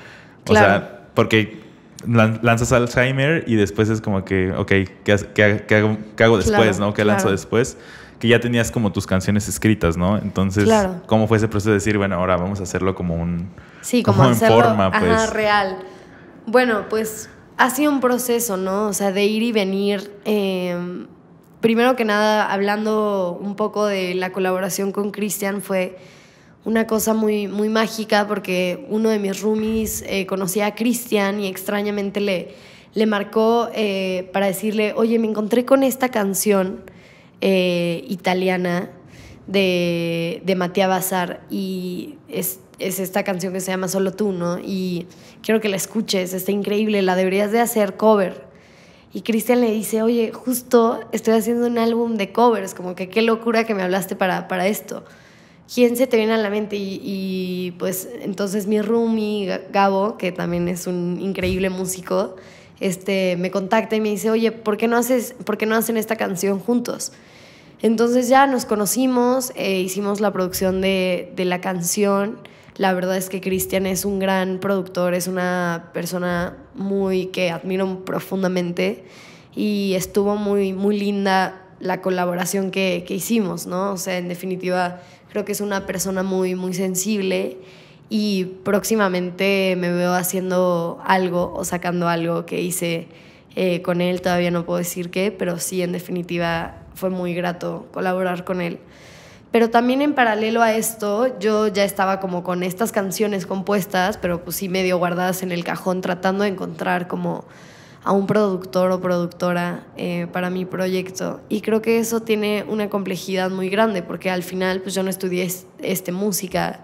O sea, porque lanzas Alzheimer y después es como que, ok, ¿qué, hago, después, no? ¿Qué lanzo después? Que ya tenías como tus canciones escritas, ¿no? Entonces, ¿cómo fue ese proceso de decir, bueno, ahora vamos a hacerlo como un... Sí, como, forma, pues"? real. Bueno, pues ha sido un proceso, ¿no? O sea, de ir y venir. Em, primero que nada, hablando un poco de la colaboración con Cristian, fue una cosa muy, muy mágica porque uno de mis roomies eh, conocía a Cristian y extrañamente le, le marcó eh, para decirle, oye, me encontré con esta canción eh, italiana de, de Matías Bazar y es, es, esta canción que se llama Solo tú, ¿no? Y quiero que la escuches, está increíble, la deberías de hacer cover. Y Cristian le dice, oye, justo estoy haciendo un álbum de covers, como que qué locura que me hablaste para, para esto. ¿Quién se te viene a la mente? Y, pues entonces mi roomie, Gabo, que también es un increíble músico, este, me contacta y me dice, oye, ¿por qué no, haces, ¿por no hacen esta canción juntos? Entonces ya nos conocimos, eh, hicimos la producción de, de la canción la verdad es que Cristian es un gran productor, es una persona muy que admiro profundamente y estuvo muy, muy linda la colaboración que, que hicimos, ¿no? O sea, en definitiva, creo que es una persona muy, muy sensible y próximamente me veo haciendo algo o sacando algo que hice eh, con él, todavía no puedo decir qué, pero sí, en definitiva, fue muy grato colaborar con él. Pero también en paralelo a esto, yo ya estaba como con estas canciones compuestas, pero pues sí medio guardadas en el cajón, tratando de encontrar como a un productor o productora eh, para mi proyecto. Y creo que eso tiene una complejidad muy grande, porque al final pues yo no estudié este, música,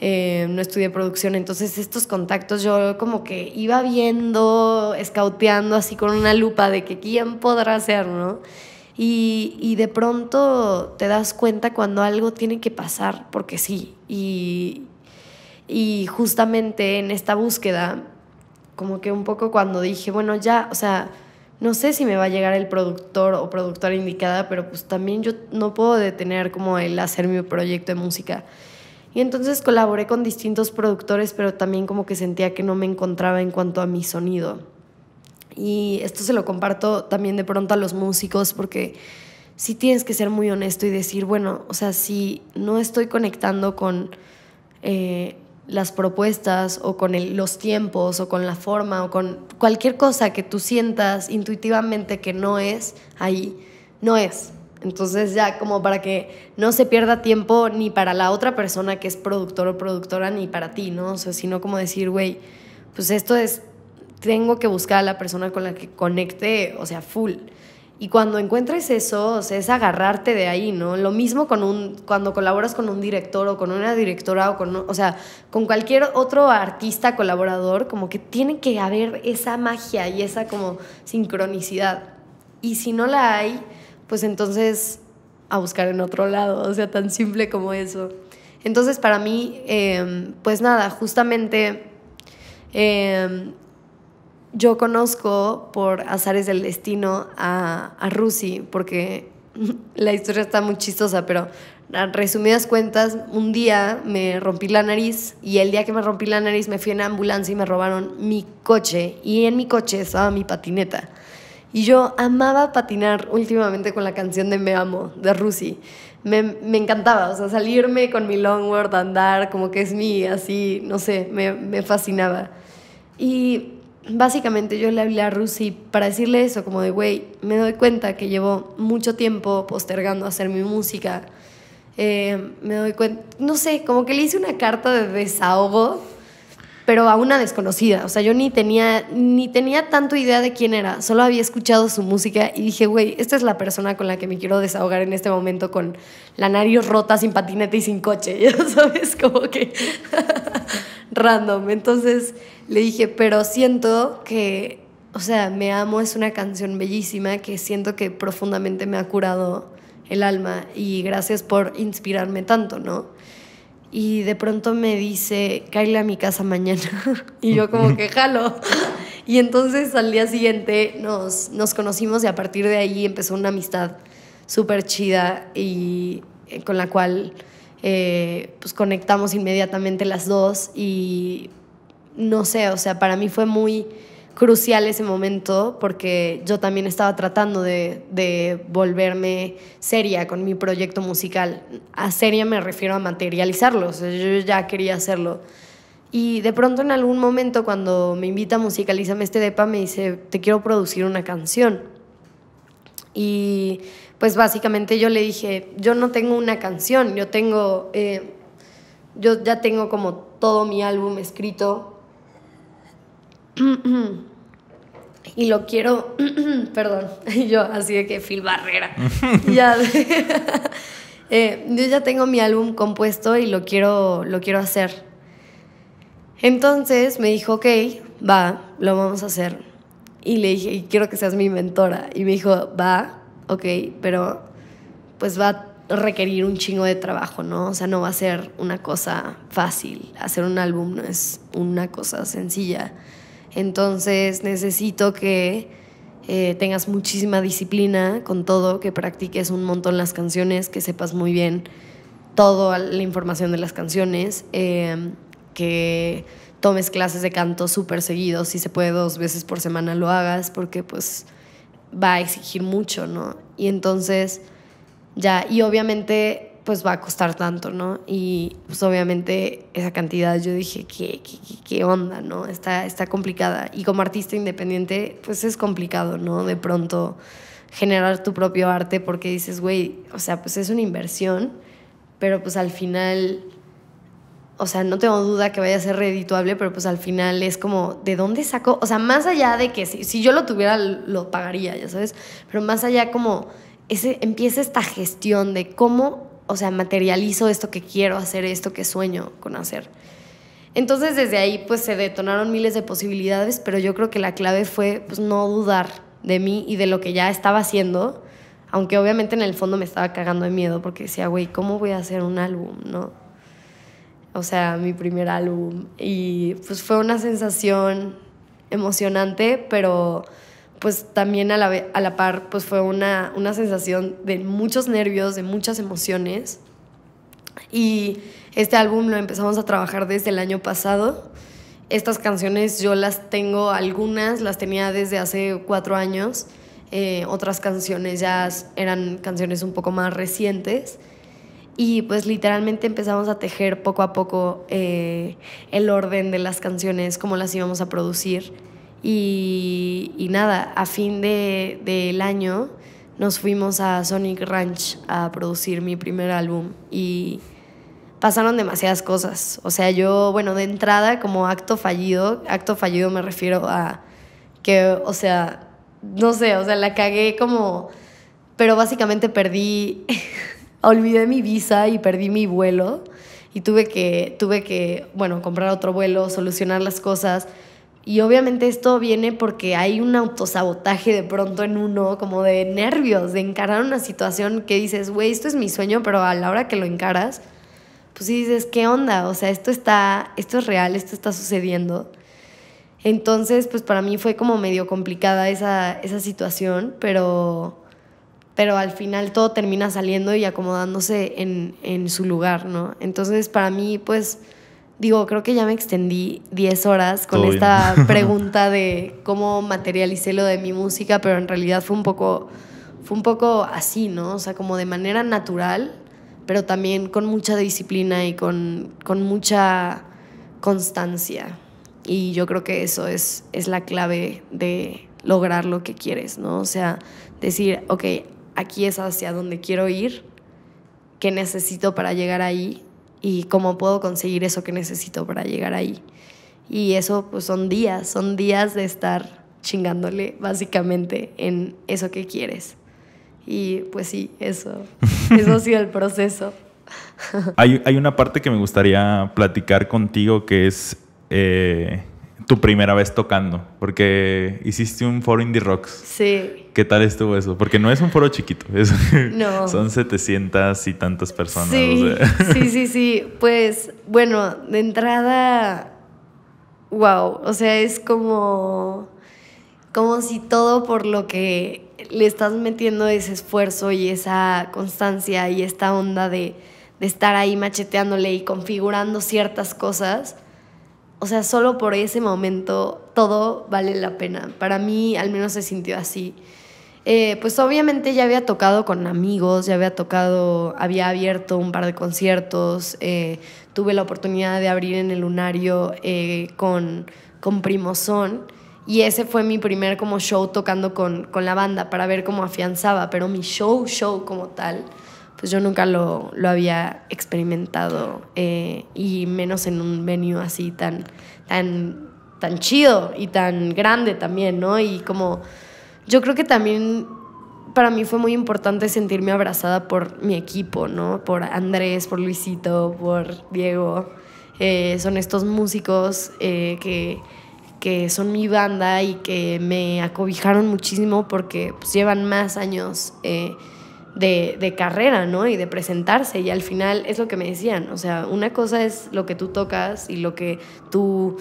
eh, no estudié producción, entonces estos contactos yo como que iba viendo, escauteando así con una lupa de que quién podrá ser, ¿no? Y, de pronto te das cuenta cuando algo tiene que pasar, porque sí. Y, y justamente en esta búsqueda, como que un poco cuando dije, bueno, ya, o sea, no sé si me va a llegar el productor o productora indicada, pero pues también yo no puedo detener como el hacer mi proyecto de música. Y entonces colaboré con distintos productores, pero también como que sentía que no me encontraba en cuanto a mi sonido y esto se lo comparto también de pronto a los músicos porque sí tienes que ser muy honesto y decir, bueno, o sea, si no estoy conectando con eh, las propuestas o con los tiempos o con la forma o con cualquier cosa que tú sientas intuitivamente que no es ahí, no es. Entonces ya como para que no se pierda tiempo ni para la otra persona que es productor o productora ni para ti, ¿no? O sea, sino como decir, güey, pues esto es tengo que buscar a la persona con la que conecte, o sea, full. Y cuando encuentres eso, o sea, es agarrarte de ahí, ¿no? Lo mismo con un, cuando colaboras con un director o con una directora o con, o sea, con cualquier otro artista colaborador, como que tiene que haber esa magia y esa como sincronicidad. Y si no la hay, pues entonces a buscar en otro lado, o sea, tan simple como eso. Entonces para mí, em, pues nada, justamente... Em, yo conozco por azares del destino a, a Rusi, porque [LAUGHS] la historia está muy chistosa, pero a resumidas cuentas, un día me rompí la nariz y el día que me rompí la nariz me fui en ambulancia y me robaron mi coche y en mi coche estaba mi patineta. Y yo amaba patinar últimamente con la canción de Me Amo, de Rusi. Me, encantaba, o sea, salirme con mi longboard, andar, como que es mí, así, no sé, me, me fascinaba. Y básicamente yo le hablé a Rusi para decirle eso, como de, güey, me doy cuenta que llevo mucho tiempo postergando hacer mi música. Eh, me doy cuenta, no sé, como que le hice una carta de desahogo, pero a una desconocida. O sea, yo ni tenía, ni tenía tanto idea de quién era, solo había escuchado su música y dije, güey, esta es la persona con la que me quiero desahogar en este momento con la nariz rota, sin patinete y sin coche. [LAUGHS] Ya sabes, como que [LAUGHS] random. Entonces le dije, pero siento que, o sea, Me Amo es una canción bellísima que siento que profundamente me ha curado el alma y gracias por inspirarme tanto, ¿no? Y de pronto me dice, cállale a mi casa mañana. [LAUGHS] y yo como que jalo. y entonces al día siguiente nos, nos conocimos y a partir de ahí empezó una amistad súper chida y eh, con la cual eh, pues conectamos inmediatamente las dos y no sé, o sea, para mí fue muy crucial ese momento porque yo también estaba tratando de, volverme seria con mi proyecto musical. A seria me refiero a materializarlo, o sea, yo ya quería hacerlo. Y de pronto en algún momento cuando me invita a musicalizarme este depa me dice, te quiero producir una canción. Y pues básicamente yo le dije, yo no tengo una canción, yo tengo, eh, yo ya tengo como todo mi álbum escrito y lo quiero, [CLEARS THROAT] perdón, [LAUGHS] yo así de que Phil Barrera. [LAUGHS] [LAUGHS] Eh, yo ya tengo mi álbum compuesto y lo quiero, lo quiero hacer. Entonces me dijo, ok, va, lo vamos a hacer. Y le dije, quiero que seas mi mentora. Y me dijo, va, ok, pero pues va a requerir un chingo de trabajo, ¿no? O sea, no va a ser una cosa fácil. Hacer un álbum no es una cosa sencilla. Entonces necesito que eh, tengas muchísima disciplina con todo, que practiques un montón las canciones, que sepas muy bien toda la información de las canciones, em, que tomes clases de canto súper seguidos, si se puede dos veces por semana lo hagas, porque pues va a exigir mucho, ¿no? Y entonces, ya, y obviamente pues va a costar tanto, ¿no? Y pues obviamente esa cantidad yo dije, ¿qué, qué, qué onda, no? Está, está complicada. Y como artista independiente, pues es complicado, ¿no? De pronto generar tu propio arte porque dices, güey, o sea, pues es una inversión, pero pues al final, o sea, no tengo duda que vaya a ser redituable pero pues al final es como, ¿de dónde saco? O sea, más allá de que si, si yo lo tuviera, lo pagaría, ya sabes, pero más allá como... Ese, empieza esta gestión de cómo o sea, materializo esto que quiero hacer, esto que sueño con hacer. Entonces desde ahí pues se detonaron miles de posibilidades, pero yo creo que la clave fue pues no dudar de mí y de lo que ya estaba haciendo, aunque obviamente en el fondo me estaba cagando de miedo porque decía, güey, ¿cómo voy a hacer un álbum, no? O sea, mi primer álbum y pues fue una sensación emocionante, pero pues también a la, a la par pues fue una, sensación de muchos nervios, de muchas emociones. Y este álbum lo empezamos a trabajar desde el año pasado. Estas canciones yo las tengo, algunas las tenía desde hace cuatro años, eh, otras canciones ya eran canciones un poco más recientes. Y pues literalmente empezamos a tejer poco a poco eh, el orden de las canciones, cómo las íbamos a producir. Y, nada, a fin del de, año nos fuimos a Sonic Ranch a producir mi primer álbum y pasaron demasiadas cosas. O sea, yo, bueno, de entrada como acto fallido, acto fallido me refiero a que, o sea, no sé, o sea, la cagué como, pero básicamente perdí, [LAUGHS] olvidé mi visa y perdí mi vuelo y tuve que, tuve que, bueno, comprar otro vuelo, solucionar las cosas y obviamente esto viene porque hay un autosabotaje de pronto en uno, como de nervios, de encarar una situación que dices, güey, esto es mi sueño, pero a la hora que lo encaras, pues sí dices, ¿qué onda? O sea, esto está, esto es real, esto está sucediendo. Entonces, pues para mí fue como medio complicada esa, situación, pero, pero al final todo termina saliendo y acomodándose en, en su lugar, ¿no? Entonces, para mí, pues Digo, creo que ya me extendí 10 horas con esta [LAUGHS] pregunta de cómo materialicé lo de mi música, pero en realidad fue un poco, fue un poco así, ¿no? O sea, como de manera natural, pero también con mucha disciplina y con, mucha constancia. Y yo creo que eso es, es la clave de lograr lo que quieres, ¿no? O sea, decir, ok, aquí es hacia donde quiero ir, qué necesito para llegar ahí y cómo puedo conseguir eso que necesito para llegar ahí. Y eso pues son días, son días de estar chingándole básicamente en eso que quieres. Y pues sí, eso, [LAUGHS] eso ha sido el proceso. hay, una parte que me gustaría platicar contigo que es eh, tu primera vez tocando, porque hiciste un For Indie Rocks. Sí. ¿Qué tal estuvo eso? Porque no es un foro chiquito, [LAUGHS] [LAUGHS] son 700 y tantas personas. [LAUGHS] Sí, sí, sí, Pues bueno, de entrada, wow, o sea, es como, como si todo por lo que le estás metiendo ese esfuerzo y esa constancia y esta onda de estar ahí macheteándole y configurando ciertas cosas, o sea, solo por ese momento todo vale la pena. Para mí al menos se sintió así. Eh, pues obviamente ya había tocado con amigos, ya había tocado, había abierto un par de conciertos, eh, tuve la oportunidad de abrir en el lunario eh, con, con Primozón y ese fue mi primer como show tocando con, la banda para ver cómo afianzaba, pero mi show, show como tal, pues yo nunca lo, había experimentado y menos en un venue así tan, tan, tan chido y tan grande también, ¿no? Y como yo creo que también para mí fue muy importante sentirme abrazada por mi equipo, ¿no? Por Andrés, por Luisito, por Diego. Eh, son estos músicos eh, que, son mi banda y que me acobijaron muchísimo porque pues, llevan más años eh, de, carrera, ¿no? Y de presentarse. Y al final es lo que me decían. O sea, una cosa es lo que tú tocas y lo que tú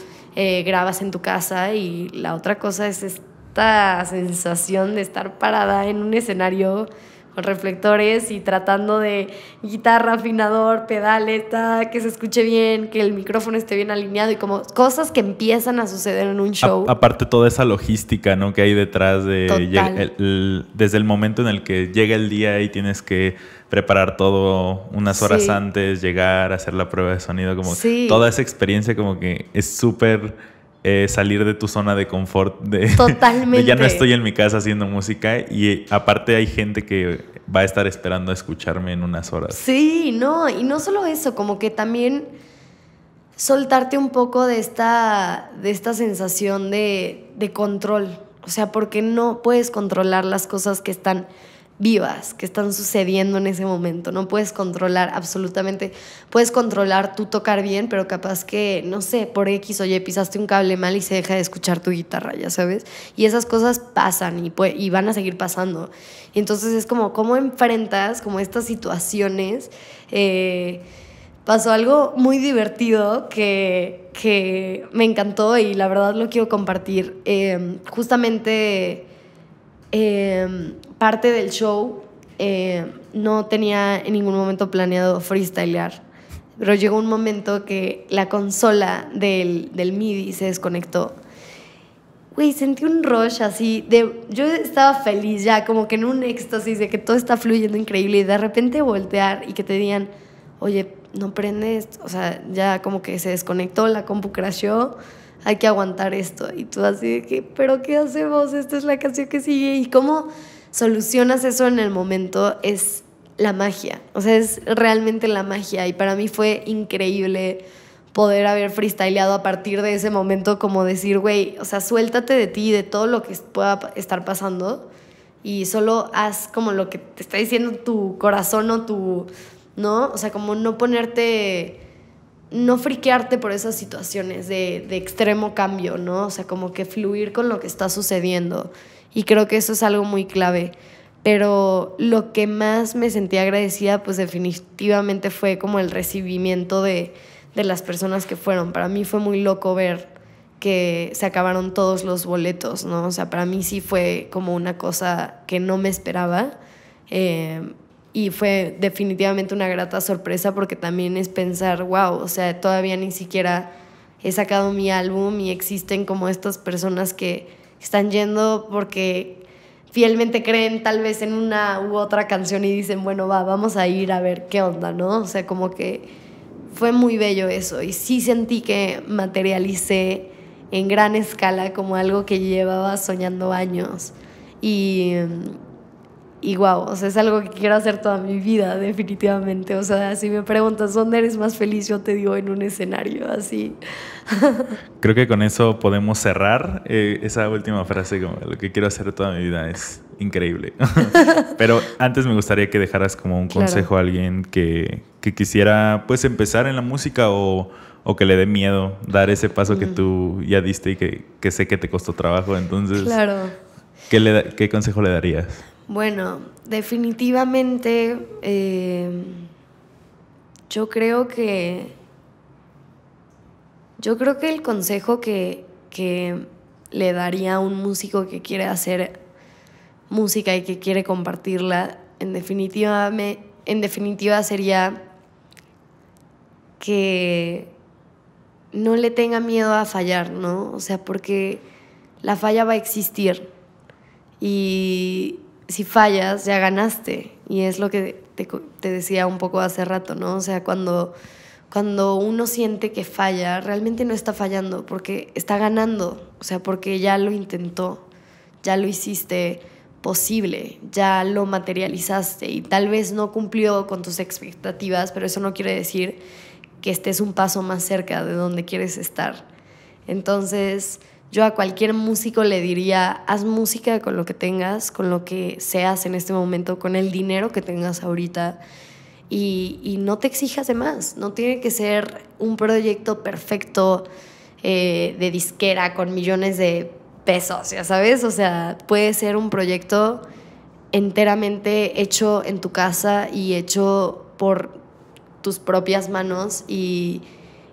grabas en tu casa y la otra cosa es, es esta sensación de estar parada en un escenario con reflectores y tratando de guitarra, afinador, pedaleta, que se escuche bien, que el micrófono esté bien alineado y como cosas que empiezan a suceder en un show. aparte toda esa logística ¿no? que hay detrás de desde el momento en el que llega el día y tienes que preparar todo unas horas antes, llegar, hacer la prueba de sonido, como toda esa experiencia como que es súper eh, salir de tu zona de confort. De, Totalmente. [LAUGHS] ya no estoy en mi casa haciendo música y eh, aparte hay gente que va a estar esperando a escucharme en unas horas. Sí, no, y no solo eso, como que también soltarte un poco de esta, de esta sensación de, de control. O sea, porque no puedes controlar las cosas que están vivas que están sucediendo en ese momento. No puedes controlar absolutamente, puedes controlar tú tocar bien, pero capaz que, no sé, por X o Y pisaste un cable mal y se deja de escuchar tu guitarra, ya sabes. Y esas cosas pasan y, van a seguir pasando. Y entonces es como, ¿cómo enfrentas como estas situaciones? Eh, pasó algo muy divertido que, que, me encantó y la verdad lo quiero compartir. Eh, justamente... Eh, parte del show eh, no tenía en ningún momento planeado freestylear, pero llegó un momento que la consola del, del MIDI se desconectó. Güey, sentí un rush así de... Yo estaba feliz ya, como que en un éxtasis de que todo está fluyendo increíble y de repente voltear y que te digan, oye, no esto, o sea, ya como que se desconectó, la compu hay que aguantar esto. Y tú así de que, pero ¿qué hacemos? Esta es la canción que sigue. Y cómo solucionas eso en el momento es la magia. O sea, es realmente la magia. Y para mí fue increíble poder haber freestyleado a partir de ese momento, como decir, güey, o sea, suéltate de ti, y de todo lo que pueda estar pasando y solo haz como lo que te está diciendo tu corazón o tu, ¿no? O sea, como no ponerte, no friquearte por esas situaciones de, de extremo cambio, ¿no? O sea, como que fluir con lo que está sucediendo. Y creo que eso es algo muy clave. Pero lo que más me sentí agradecida, pues definitivamente fue como el recibimiento de, las personas que fueron. Para mí fue muy loco ver que se acabaron todos los boletos, ¿no? O sea, para mí sí fue como una cosa que no me esperaba. Eh, y fue definitivamente una grata sorpresa porque también es pensar, wow, o sea, todavía ni siquiera he sacado mi álbum y existen como estas personas que están yendo porque fielmente creen tal vez en una u otra canción y dicen, bueno, va, vamos a ir a ver qué onda, ¿no? O sea, como que fue muy bello eso y sí sentí que materialicé en gran escala como algo que llevaba soñando años y mm, y wow, es algo que quiero hacer toda mi vida, definitivamente. O sea, si me preguntas dónde eres más feliz, yo te digo en un escenario así. [LAUGHS] Creo que con eso podemos cerrar eh, esa última frase, como lo que quiero hacer toda mi vida es increíble. [LAUGHS] Pero antes me gustaría que dejaras como un consejo a alguien que, quisiera pues empezar en la música o, que le dé miedo dar ese paso que tú ya diste y que, sé que te costó trabajo. Entonces, claro. ¿Qué, consejo le darías? Bueno, definitivamente eh, yo creo que yo creo que el consejo que, le daría a un músico que quiere hacer música y que quiere compartirla, en definitiva, en definitiva sería que no le tenga miedo a fallar, ¿no? O sea, porque la falla va a existir y si fallas, ya ganaste. Y es lo que te, decía un poco hace rato, ¿no? O sea, cuando, cuando uno siente que falla, realmente no está fallando, porque está ganando. O sea, porque ya lo intentó, ya lo hiciste posible, ya lo materializaste y tal vez no cumplió con tus expectativas, pero eso no quiere decir que estés un paso más cerca de donde quieres estar. Entonces, yo a cualquier músico le diría, haz música con lo que tengas, con lo que seas en este momento, con el dinero que tengas ahorita. Y, no te exijas de más, no tiene que ser un proyecto perfecto eh, de disquera con millones de pesos, ya sabes, o sea, puede ser un proyecto enteramente hecho en tu casa y hecho por tus propias manos y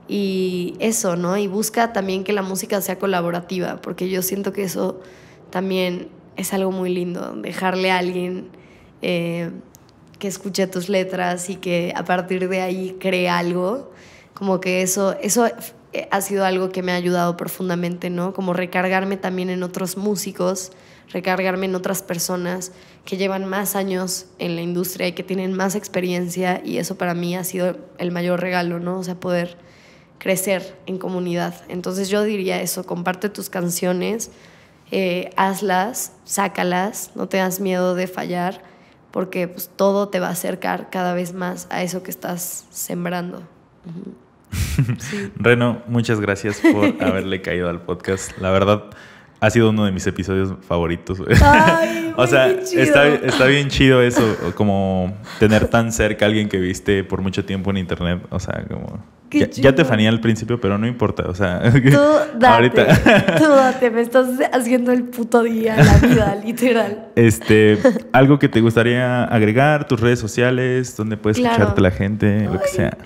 y eso, ¿no? Y busca también que la música sea colaborativa, porque yo siento que eso también es algo muy lindo, dejarle a alguien eh, que escuche tus letras y que a partir de ahí cree algo, como que eso, eso eh, ha sido algo que me ha ayudado profundamente, ¿no? Como recargarme también en otros músicos, recargarme en otras personas que llevan más años en la industria y que tienen más experiencia y eso para mí ha sido el mayor regalo, ¿no? O sea, poder crecer en comunidad. Entonces yo diría eso, comparte tus canciones, eh, hazlas, sácalas, no tengas miedo de fallar, porque pues, todo te va a acercar cada vez más a eso que estás sembrando. [LAUGHS] Reno, muchas gracias por [LAUGHS] haberle caído al podcast. La verdad, ha sido uno de mis episodios favoritos. [LAUGHS] o sea, está, está, bien chido eso, como tener tan cerca a alguien que viste por mucho tiempo en internet. O sea, como ya, te fanía al principio, pero no importa. O sea, tú [LAUGHS] date, [LAUGHS] tú date, me estás haciendo el puto día, la vida, [LAUGHS] literal. Este, algo que te gustaría agregar, tus redes sociales, donde puedes escucharte la gente, lo que sea.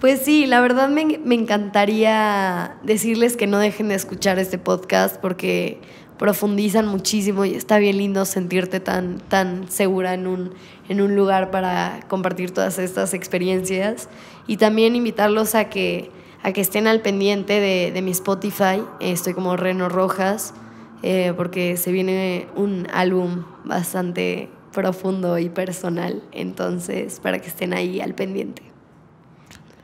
Pues sí, la verdad me, encantaría decirles que no dejen de escuchar este podcast porque profundizan muchísimo y está bien lindo sentirte tan, tan segura en un, en un lugar para compartir todas estas experiencias y también invitarlos a que, a que estén al pendiente de, de mi Spotify. Estoy como Reno Rojas, eh, porque se viene un álbum bastante profundo y personal, entonces para que estén ahí al pendiente.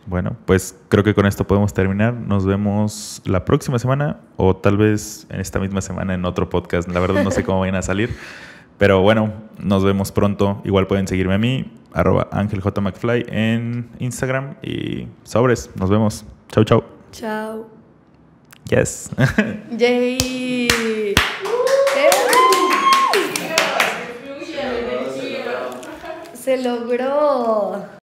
Bueno, pues creo que con esto podemos terminar. Nos vemos la próxima semana o tal vez en esta misma semana en otro podcast. La verdad no sé cómo vayan a salir. [LAUGHS] Pero bueno, nos vemos pronto. Igual pueden seguirme a mí arroba Ángel J. en Instagram y sobres. Nos vemos. chao chau. Chau. Yes. [LAUGHS] Yay. Se logró.